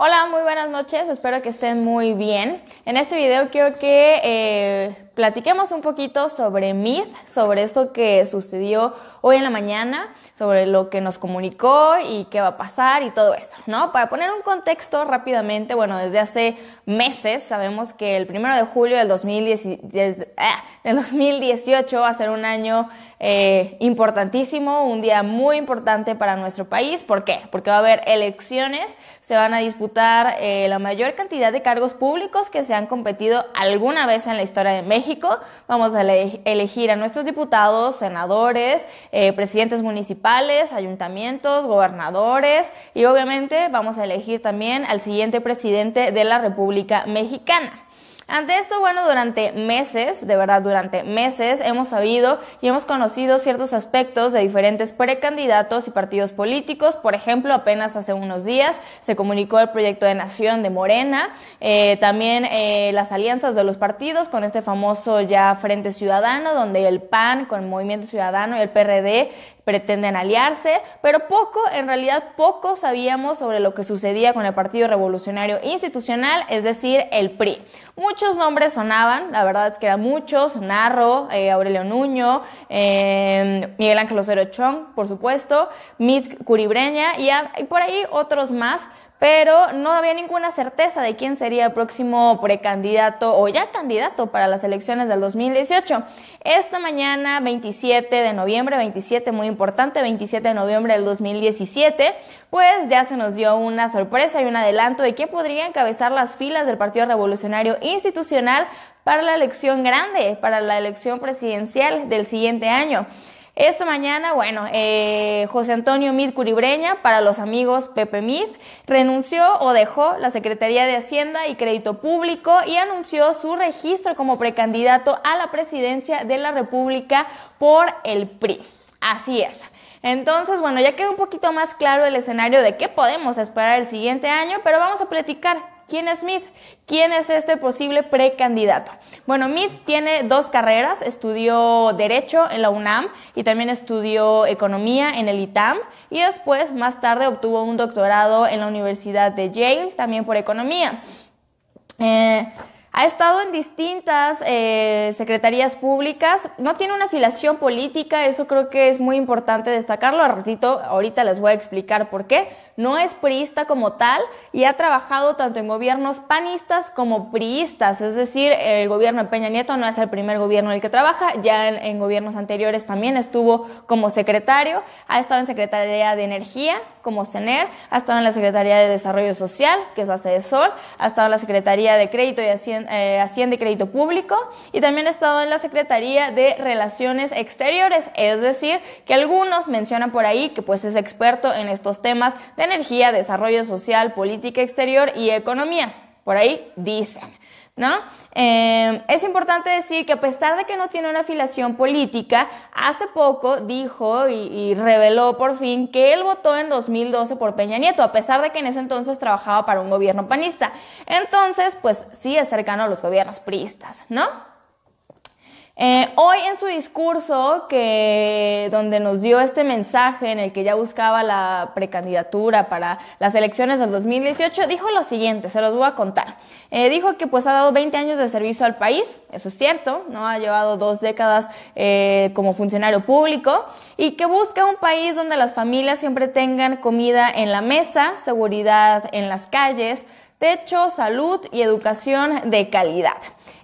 Hola, muy buenas noches, espero que estén muy bien. En este video quiero que eh, platiquemos un poquito sobre MIT, sobre esto que sucedió hoy en la mañana, sobre lo que nos comunicó y qué va a pasar y todo eso, ¿no? Para poner un contexto rápidamente, bueno, desde hace meses sabemos que el primero de julio del, 2018 ah, va a ser un año eh, importantísimo, un día muy importante para nuestro país. ¿Por qué? Porque va a haber elecciones, se van a disputar eh, la mayor cantidad de cargos públicos que se han competido alguna vez en la historia de México vamos a elegir a nuestros diputados, senadores, eh, presidentes municipales, ayuntamientos, gobernadores y obviamente vamos a elegir también al siguiente presidente de la República Mexicana. Ante esto, bueno, durante meses, de verdad, durante meses hemos sabido y hemos conocido ciertos aspectos de diferentes precandidatos y partidos políticos. Por ejemplo, apenas hace unos días se comunicó el proyecto de nación de Morena, eh, también eh, las alianzas de los partidos con este famoso ya Frente Ciudadano, donde el PAN con Movimiento Ciudadano y el PRD pretenden aliarse, pero poco, en realidad poco sabíamos sobre lo que sucedía con el Partido Revolucionario Institucional, es decir, el PRI. Muchos nombres sonaban, la verdad es que eran muchos, Narro, eh, Aurelio Nuño, eh, Miguel Ángel Osorio Chong, por supuesto, Mit Curibreña ah, y por ahí otros más, pero no había ninguna certeza de quién sería el próximo precandidato o ya candidato para las elecciones del 2018. Esta mañana, 27 de noviembre, 27 muy importante, 27 de noviembre del 2017, pues ya se nos dio una sorpresa y un adelanto de quién podría encabezar las filas del Partido Revolucionario Institucional para la elección grande, para la elección presidencial del siguiente año. Esta mañana, bueno, eh, José Antonio Mid Curibreña, para los amigos Pepe Mid, renunció o dejó la Secretaría de Hacienda y Crédito Público y anunció su registro como precandidato a la presidencia de la República por el PRI. Así es. Entonces, bueno, ya quedó un poquito más claro el escenario de qué podemos esperar el siguiente año, pero vamos a platicar ¿Quién es Mead? ¿Quién es este posible precandidato? Bueno, Mead tiene dos carreras, estudió Derecho en la UNAM y también estudió Economía en el ITAM y después, más tarde, obtuvo un doctorado en la Universidad de Yale, también por Economía. Eh, ha estado en distintas eh, secretarías públicas, no tiene una afiliación política, eso creo que es muy importante destacarlo. A ratito, ahorita les voy a explicar por qué. No es priista como tal y ha trabajado tanto en gobiernos panistas como priistas, es decir, el gobierno de Peña Nieto no es el primer gobierno en el que trabaja, ya en gobiernos anteriores también estuvo como secretario, ha estado en Secretaría de Energía, como CENER, ha estado en la Secretaría de Desarrollo Social, que es la sede ha estado en la Secretaría de Crédito y eh, Hacienda, y Crédito Público y también ha estado en la Secretaría de Relaciones Exteriores, es decir, que algunos mencionan por ahí que pues es experto en estos temas de energía, desarrollo social, política exterior y economía. Por ahí dicen. ¿no? Em, es importante decir que a pesar de que no tiene una afiliación política, hace poco dijo y, y, reveló por fin que él votó en 2012 por Peña Nieto, a pesar de que en ese entonces trabajaba para un gobierno panista. Entonces, pues sí es cercano a los gobiernos priistas, ¿no? Eh, hoy en su discurso, que, donde nos dio este mensaje en el que ya buscaba la precandidatura para las elecciones del 2018, dijo lo siguiente, se los voy a contar. Eh, dijo que pues ha dado 20 años de servicio al país, eso es cierto, ¿no? ha llevado dos décadas eh, como funcionario público y que busca un país donde las familias siempre tengan comida en la mesa, seguridad en las calles, techo, salud y educación de calidad.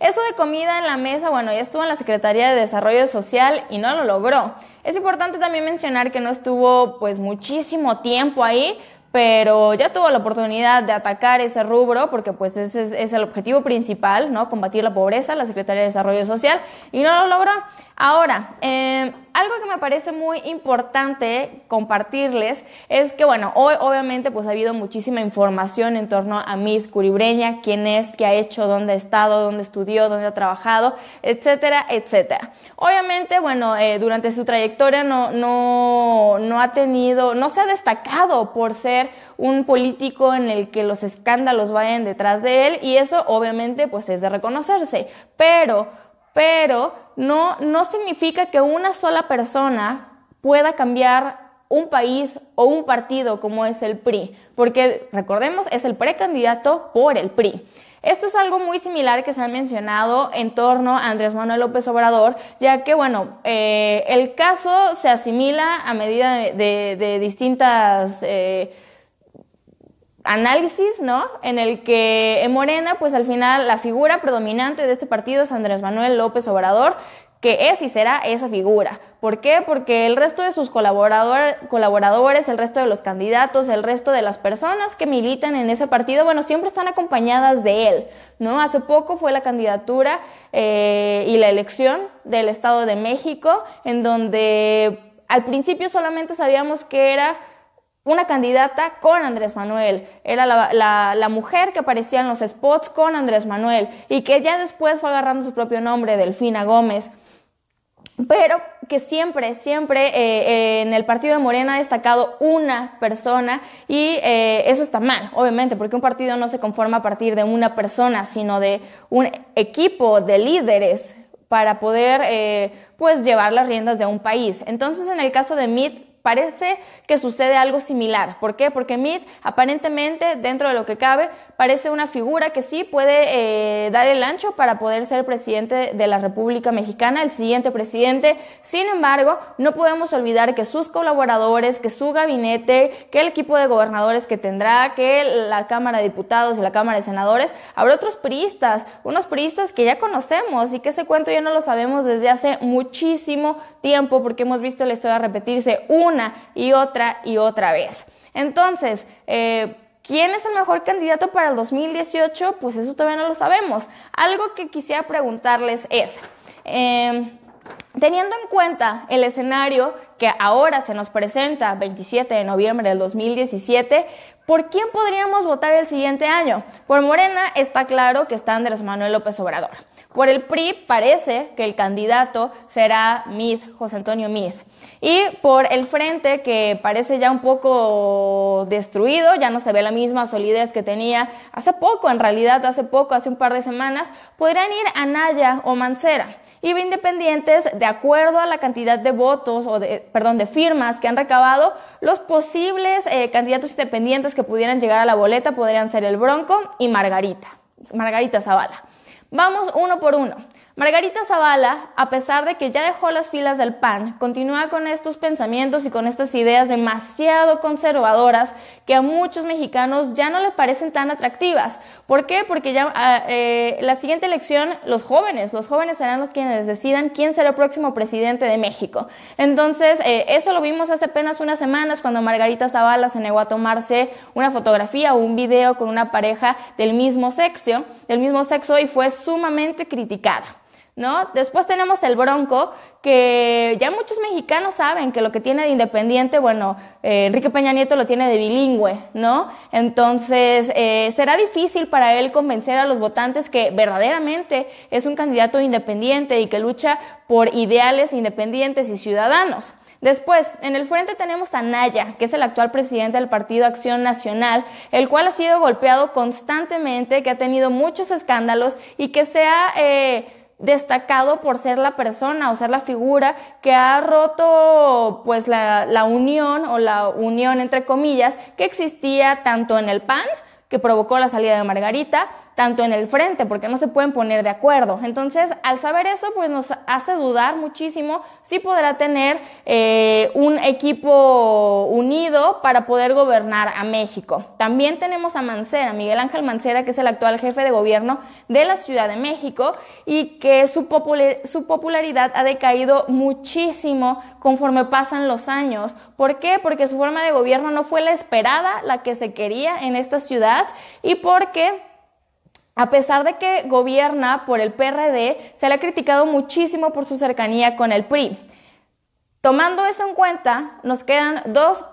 Eso de comida en la mesa, bueno, ya estuvo en la Secretaría de Desarrollo Social y no lo logró. Es importante también mencionar que no estuvo pues muchísimo tiempo ahí, pero ya tuvo la oportunidad de atacar ese rubro porque pues ese es, el objetivo principal, ¿no? Combatir la pobreza, la Secretaría de Desarrollo Social, y no lo logró. Ahora, eh, algo que me parece muy importante compartirles es que, bueno, hoy obviamente pues ha habido muchísima información en torno a Mith Curibreña, quién es, qué ha hecho, dónde ha estado, dónde estudió, dónde ha trabajado, etcétera, etcétera. Obviamente, bueno, eh, durante su trayectoria no, no, no ha tenido, no se ha destacado por ser un político en el que los escándalos vayan detrás de él y eso obviamente pues es de reconocerse, pero pero no, no significa que una sola persona pueda cambiar un país o un partido como es el PRI, porque recordemos, es el precandidato por el PRI. Esto es algo muy similar que se ha mencionado en torno a Andrés Manuel López Obrador, ya que, bueno, eh, el caso se asimila a medida de, distintas... Eh, análisis, ¿no? En el que en Morena, pues al final la figura predominante de este partido es Andrés Manuel López Obrador, que es y será esa figura. ¿Por qué? Porque el resto de sus colaboradores, el resto de los candidatos, el resto de las personas que militan en ese partido, bueno, siempre están acompañadas de él, ¿no? Hace poco fue la candidatura eh, y la elección del Estado de México, en donde al principio solamente sabíamos que era una candidata con Andrés Manuel. Era la, mujer que aparecía en los spots con Andrés Manuel y que ya después fue agarrando su propio nombre, Delfina Gómez. Pero que siempre, siempre eh, eh, en el partido de Morena ha destacado una persona y eh, eso está mal, obviamente, porque un partido no se conforma a partir de una persona, sino de un equipo de líderes para poder pues llevar las riendas de un país. Entonces, en el caso de MIT, parece que sucede algo similar. ¿Por qué? Porque Mitt, aparentemente, dentro de lo que cabe, parece una figura que sí puede eh, dar el ancho para poder ser presidente de la República Mexicana, el siguiente presidente. Sin embargo, no podemos olvidar que sus colaboradores, que su gabinete, que el equipo de gobernadores que tendrá, que la Cámara de Diputados y la Cámara de Senadores, habrá otros priistas, unos priistas que ya conocemos y que ese cuento ya no lo sabemos desde hace muchísimo tiempo porque hemos visto la historia repetirse una y otra y otra vez. Entonces, eh, ¿Quién es el mejor candidato para el 2018? Pues eso todavía no lo sabemos. Algo que quisiera preguntarles es, em, teniendo en cuenta el escenario que ahora se nos presenta, 27 de noviembre del 2017, ¿por quién podríamos votar el siguiente año? Por Morena está claro que está Andrés Manuel López Obrador. Por el PRI parece que el candidato será Mid, José Antonio Mid. Y por el frente, que parece ya un poco destruido, ya no se ve la misma solidez que tenía hace poco, en realidad hace poco, hace un par de semanas, podrían ir a Naya o Mancera. Y independientes, de acuerdo a la cantidad de votos o perdón, de firmas que han recabado, los posibles eh, candidatos independientes que pudieran llegar a la boleta podrían ser el Bronco y Margarita, Margarita Zavala. Vamos uno por uno. Margarita Zavala, a pesar de que ya dejó las filas del PAN, continúa con estos pensamientos y con estas ideas demasiado conservadoras que a muchos mexicanos ya no les parecen tan atractivas. ¿Por qué? Porque ya ah, eh, la siguiente elección, los jóvenes, los jóvenes serán los quienes decidan quién será el próximo presidente de México. Entonces, eh, eso lo vimos hace apenas unas semanas cuando Margarita Zavala se negó a tomarse una fotografía o un video con una pareja del mismo sexo el mismo sexo y fue sumamente criticada. ¿No? Después tenemos el Bronco, que ya muchos mexicanos saben que lo que tiene de independiente, bueno, eh, Enrique Peña Nieto lo tiene de bilingüe, ¿no? Entonces, eh, será difícil para él convencer a los votantes que verdaderamente es un candidato independiente y que lucha por ideales independientes y ciudadanos. Después, en el frente tenemos a Naya, que es el actual presidente del Partido Acción Nacional, el cual ha sido golpeado constantemente, que ha tenido muchos escándalos y que se ha... Eh, destacado por ser la persona o ser la figura que ha roto pues la, la, unión o la unión entre comillas que existía tanto en el PAN que provocó la salida de Margarita tanto en el frente, porque no se pueden poner de acuerdo. Entonces, al saber eso, pues nos hace dudar muchísimo si podrá tener eh, un equipo unido para poder gobernar a México. También tenemos a Mancera, Miguel Ángel Mancera, que es el actual jefe de gobierno de la Ciudad de México y que su, su popularidad ha decaído muchísimo conforme pasan los años. ¿Por qué? Porque su forma de gobierno no fue la esperada, la que se quería en esta ciudad y porque a pesar de que gobierna por el PRD, se le ha criticado muchísimo por su cercanía con el PRI. Tomando eso en cuenta, nos quedan dos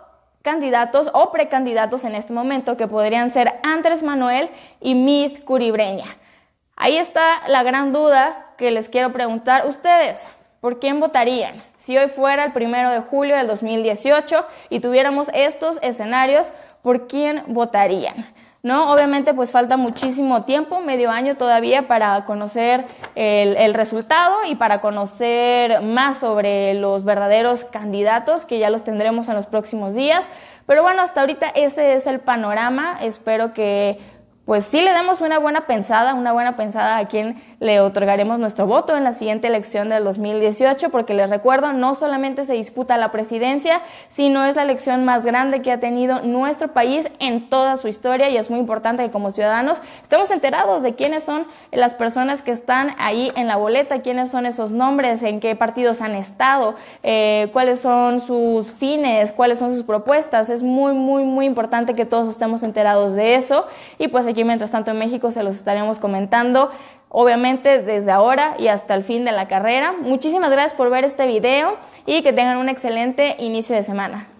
candidatos o precandidatos en este momento que podrían ser Andrés Manuel y Mid Curibreña. Ahí está la gran duda que les quiero preguntar ustedes. ¿Por quién votarían? Si hoy fuera el primero de julio del 2018 y tuviéramos estos escenarios, ¿por quién votarían? ¿no? Obviamente pues falta muchísimo tiempo, medio año todavía para conocer el, el, resultado y para conocer más sobre los verdaderos candidatos que ya los tendremos en los próximos días. Pero bueno, hasta ahorita ese es el panorama. Espero que pues sí le damos una buena pensada, una buena pensada a quien le otorgaremos nuestro voto en la siguiente elección del 2018, porque les recuerdo, no solamente se disputa la presidencia, sino es la elección más grande que ha tenido nuestro país en toda su historia y es muy importante que como ciudadanos estemos enterados de quiénes son las personas que están ahí en la boleta, quiénes son esos nombres, en qué partidos han estado, eh, cuáles son sus fines, cuáles son sus propuestas. Es muy, muy, muy importante que todos estemos enterados de eso y pues aquí mientras tanto, en México se los estaremos comentando, obviamente desde ahora y hasta el fin de la carrera. Muchísimas gracias por ver este video y que tengan un excelente inicio de semana.